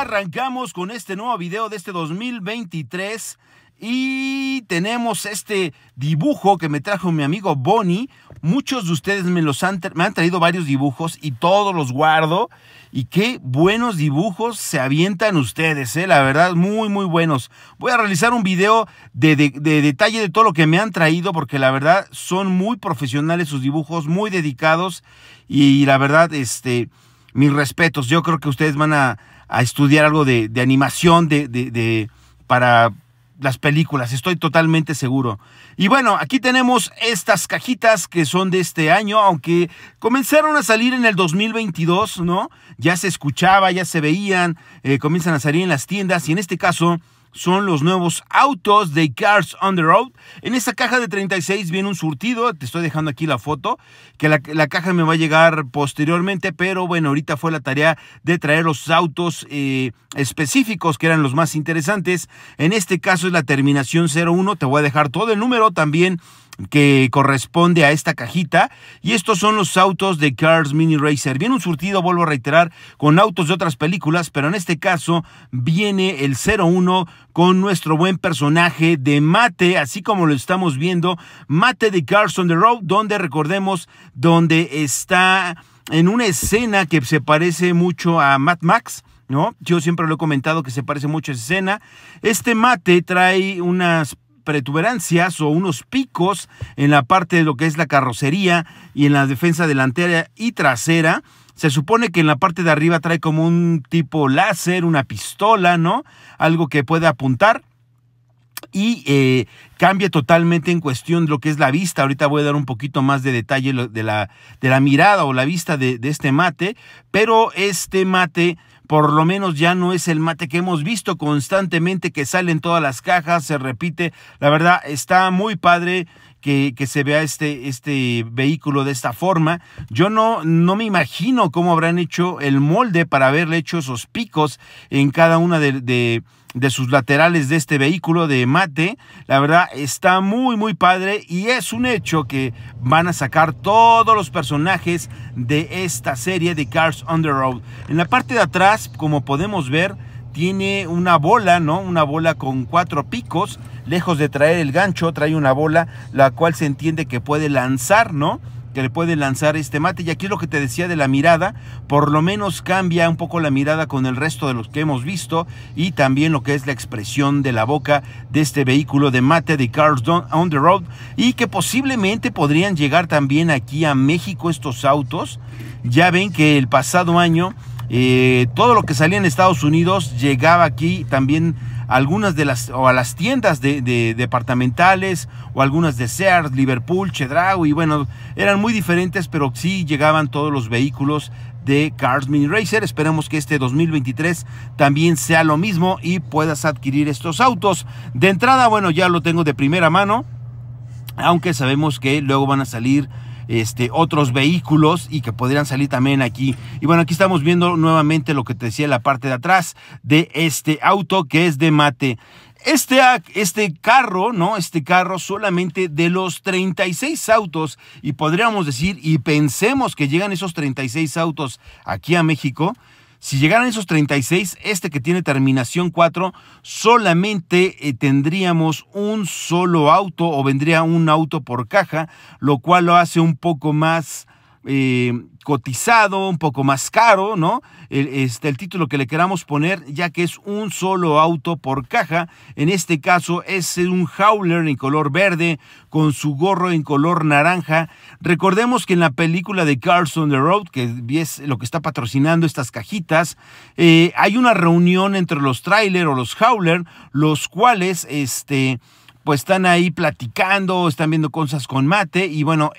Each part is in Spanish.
arrancamos con este nuevo video de este 2023 y tenemos este dibujo que me trajo mi amigo Bonnie. Muchos de ustedes me los han, me han traído varios dibujos y todos los guardo. Y qué buenos dibujos se avientan ustedes, eh? la verdad, muy, muy buenos. Voy a realizar un video de, detalle de todo lo que me han traído, porque la verdad son muy profesionales sus dibujos, muy dedicados. Y, y la verdad, este, mis respetos. Yo creo que ustedes van a a estudiar algo de, de animación de, para las películas, estoy totalmente seguro. Y bueno, aquí tenemos estas cajitas que son de este año, aunque comenzaron a salir en el 2022, ¿no? Ya se escuchaba, ya se veían, eh, comienzan a salir en las tiendas y en este caso son los nuevos autos de Cars on the Road. En esta caja de 36 viene un surtido, te estoy dejando aquí la foto, que la, caja me va a llegar posteriormente, pero bueno, ahorita fue la tarea de traer los autos eh, específicos que eran los más interesantes. En este caso es la terminación 01, te voy a dejar todo el número también que corresponde a esta cajita. Y estos son los autos de Cars Mini Racer. Viene un surtido, vuelvo a reiterar, con autos de otras películas, pero en este caso viene el 01 con nuestro buen personaje de Mate, así como lo estamos viendo, Mate de Cars on the Road, donde recordemos, donde está en una escena que se parece mucho a Mad Max. ¿No? Yo siempre lo he comentado que se parece mucho a esa escena. Este mate trae unas protuberancias o unos picos en la parte de lo que es la carrocería y en la defensa delantera y trasera. Se supone que en la parte de arriba trae como un tipo láser, una pistola, ¿no? Algo que pueda apuntar y eh, cambia totalmente en cuestión de lo que es la vista. Ahorita voy a dar un poquito más de detalle de la, de la mirada o la vista de este mate, pero este mate por lo menos ya no es el mate que hemos visto constantemente que sale en todas las cajas, se repite. La verdad, está muy padre que, se vea este, este vehículo de esta forma. Yo no, no me imagino cómo habrán hecho el molde para haberle hecho esos picos en cada una de, sus laterales de este vehículo de mate. La verdad está muy muy padre y es un hecho que van a sacar todos los personajes de esta serie de Cars on the Road. En la parte de atrás, como podemos ver, tiene una bola, ¿no? Una bola con cuatro picos lejos de traer el gancho, trae una bola, la cual se entiende que puede lanzar, ¿no? que le puede lanzar este mate. Y aquí es lo que te decía de la mirada, por lo menos cambia un poco la mirada con el resto de los que hemos visto y también lo que es la expresión de la boca de este vehículo de mate de Cars on the Road y que posiblemente podrían llegar también aquí a México estos autos. Ya ven que el pasado año eh, todo lo que salía en Estados Unidos llegaba aquí también algunas de las o a las tiendas de, departamentales o algunas de Sears, Liverpool, Chedraui, bueno, eran muy diferentes, pero sí llegaban todos los vehículos de Cars Mini Racer. Esperemos que este 2023 también sea lo mismo y puedas adquirir estos autos. De entrada, bueno, ya lo tengo de primera mano, aunque sabemos que luego van a salir este, otros vehículos y que podrían salir también aquí. Y bueno, aquí estamos viendo nuevamente lo que te decía la parte de atrás de este auto que es de mate. Este, este, carro, ¿no? Este carro solamente de los 36 autos, y podríamos decir, y pensemos que llegan esos 36 autos aquí a México, si llegaran esos 36, este que tiene terminación 4, solamente eh, tendríamos un solo auto o vendría un auto por caja, lo cual lo hace un poco más eh, cotizado, un poco más caro, ¿no? El, este, el título que le queramos poner, ya que es un solo auto por caja. En este caso es un Howler en color verde, con su gorro en color naranja. Recordemos que en la película de Cars on the Road, que es lo que está patrocinando estas cajitas, eh, hay una reunión entre los trailer o los Howler, los cuales, este, pues están ahí platicando, están viendo cosas con mate y bueno,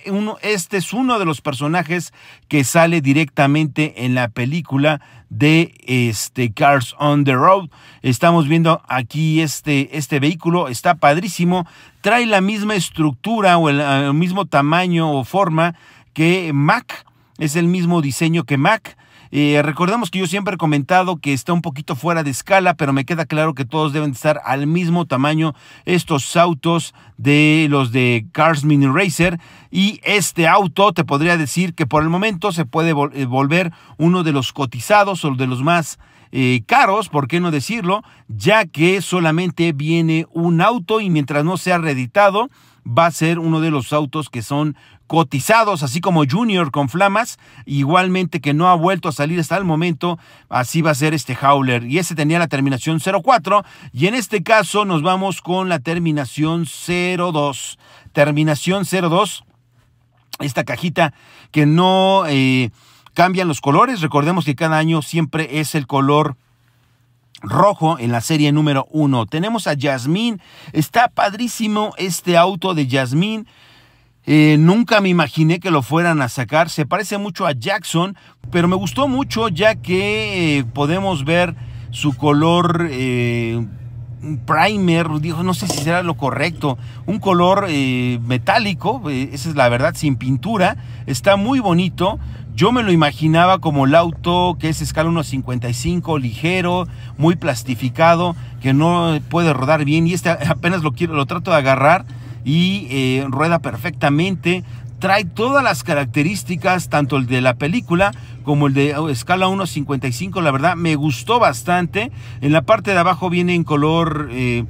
este es uno de los personajes que sale directamente en la película de este Cars on the Road. Estamos viendo aquí este, este vehículo, está padrísimo, trae la misma estructura o el mismo tamaño o forma que Mac, es el mismo diseño que Mac eh, recordemos que yo siempre he comentado que está un poquito fuera de escala, pero me queda claro que todos deben estar al mismo tamaño estos autos de los de Cars Mini Racer. Y este auto te podría decir que por el momento se puede eh, volver uno de los cotizados o de los más eh, caros, por qué no decirlo, ya que solamente viene un auto y mientras no sea reeditado, va a ser uno de los autos que son cotizados, así como Junior con Flamas, igualmente que no ha vuelto a salir hasta el momento, así va a ser este Howler. Y ese tenía la terminación 04 y en este caso nos vamos con la terminación 02. Terminación 02, esta cajita que no eh, cambian los colores, recordemos que cada año siempre es el color rojo en la serie número 1. Tenemos a Yasmín, está padrísimo este auto de Yasmín. Eh, nunca me imaginé que lo fueran a sacar. Se parece mucho a Jackson, pero me gustó mucho ya que eh, podemos ver su color eh, primer, no sé si será lo correcto, un color metálico, esa es la verdad, sin pintura. Está muy bonito. Yo me lo imaginaba como el auto que es escala 1.55, ligero, muy plastificado, que no puede rodar bien. Y este apenas lo quiero, lo trato de agarrar y eh, rueda perfectamente. Trae todas las características, tanto el de la película como el de oh, escala 1.55. La verdad, me gustó bastante. En la parte de abajo viene en color... Eh,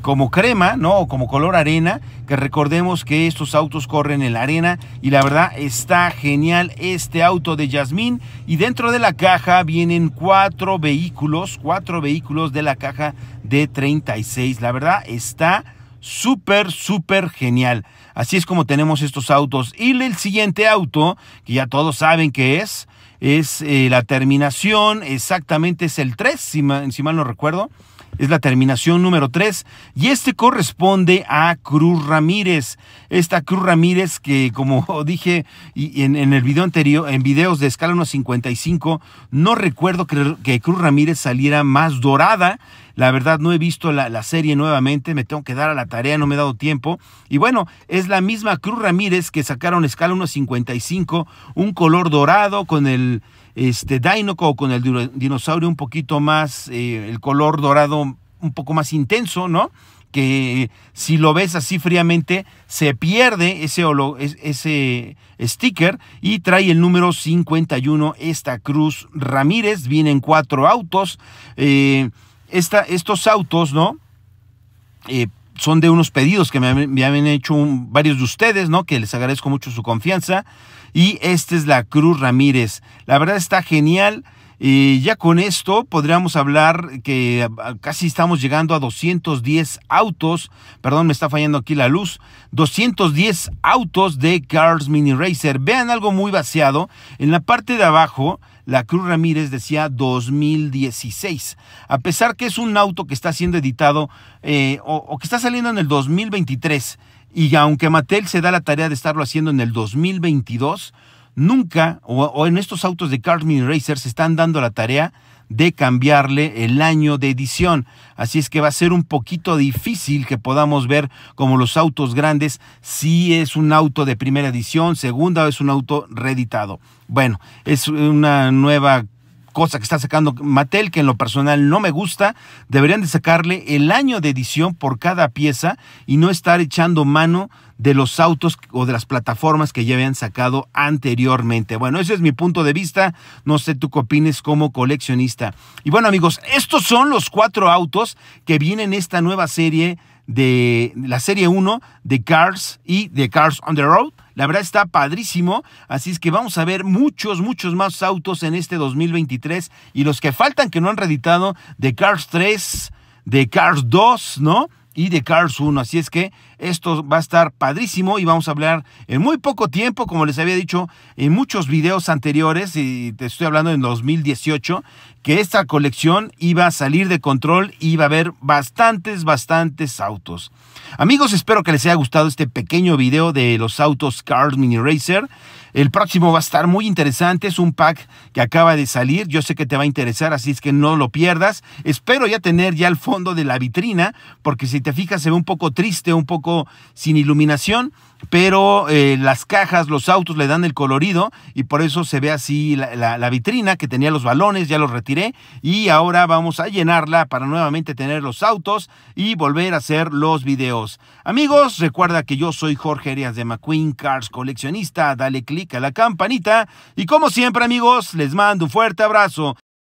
como crema, ¿no? O como color arena, que recordemos que estos autos corren en la arena y la verdad está genial este auto de Yasmín y dentro de la caja vienen cuatro vehículos, cuatro vehículos de la caja de 36, la verdad está súper, súper genial. Así es como tenemos estos autos. Y el siguiente auto, que ya todos saben que es, es eh, la terminación, exactamente es el 3, si mal, no recuerdo es la terminación número 3 y este corresponde a Cruz Ramírez. Esta Cruz Ramírez que como dije en, el video anterior, en videos de escala 1.55, no recuerdo que Cruz Ramírez saliera más dorada la verdad no he visto la, serie nuevamente, me tengo que dar a la tarea, no me he dado tiempo. Y bueno, es la misma Cruz Ramírez que sacaron escala 1.55, un color dorado con el este, Dinoco, con el dinosaurio un poquito más, eh, el color dorado un poco más intenso, ¿no? que si lo ves así fríamente, se pierde ese, ese sticker y trae el número 51, esta Cruz Ramírez. Vienen cuatro autos. Eh, estos autos, ¿no? Eh, son de unos pedidos que me, habían han hecho varios de ustedes, ¿no? Que les agradezco mucho su confianza. Y esta es la Cruz Ramírez. La verdad está genial. Eh, ya con esto podríamos hablar que ah, casi estamos llegando a 210 autos, perdón, me está fallando aquí la luz, 210 autos de Cars Mini Racer. Vean algo muy vaciado, en la parte de abajo la Cruz Ramírez decía 2016. A pesar que es un auto que está siendo editado eh, o, que está saliendo en el 2023 y aunque Mattel se da la tarea de estarlo haciendo en el 2022, nunca, o, en estos autos de Carmen Racer, se están dando la tarea de cambiarle el año de edición. Así es que va a ser un poquito difícil que podamos ver como los autos grandes si es un auto de primera edición, segunda o es un auto reeditado. Bueno, es una nueva cosa que está sacando Mattel, que en lo personal no me gusta. Deberían de sacarle el año de edición por cada pieza y no estar echando mano de los autos o de las plataformas que ya habían sacado anteriormente. Bueno, ese es mi punto de vista. No sé tú qué opines como coleccionista. Y bueno, amigos, estos son los cuatro autos que vienen en esta nueva serie de la serie 1 de Cars y de Cars on the Road. La verdad está padrísimo, así es que vamos a ver muchos, muchos más autos en este 2023 y los que faltan que no han reeditado de Cars 3, de Cars 2, ¿no? Y de Cars 1, así es que esto va a estar padrísimo y vamos a hablar en muy poco tiempo, como les había dicho en muchos videos anteriores, y te estoy hablando en 2018, que esta colección iba a salir de control y iba a haber bastantes, bastantes autos. Amigos, espero que les haya gustado este pequeño video de los autos Cars Mini Racer. El próximo va a estar muy interesante, es un pack que acaba de salir, yo sé que te va a interesar, así es que no lo pierdas. Espero ya tener ya el fondo de la vitrina, porque si te fijas se ve un poco triste, un poco sin iluminación, pero eh, las cajas, los autos le dan el colorido y por eso se ve así la, vitrina que tenía los balones, ya los retiré y ahora vamos a llenarla para nuevamente tener los autos y volver a hacer los videos. Amigos, recuerda que yo soy Jorge Arias de McQueen Cars Coleccionista, dale click a la campanita y como siempre amigos, les mando un fuerte abrazo.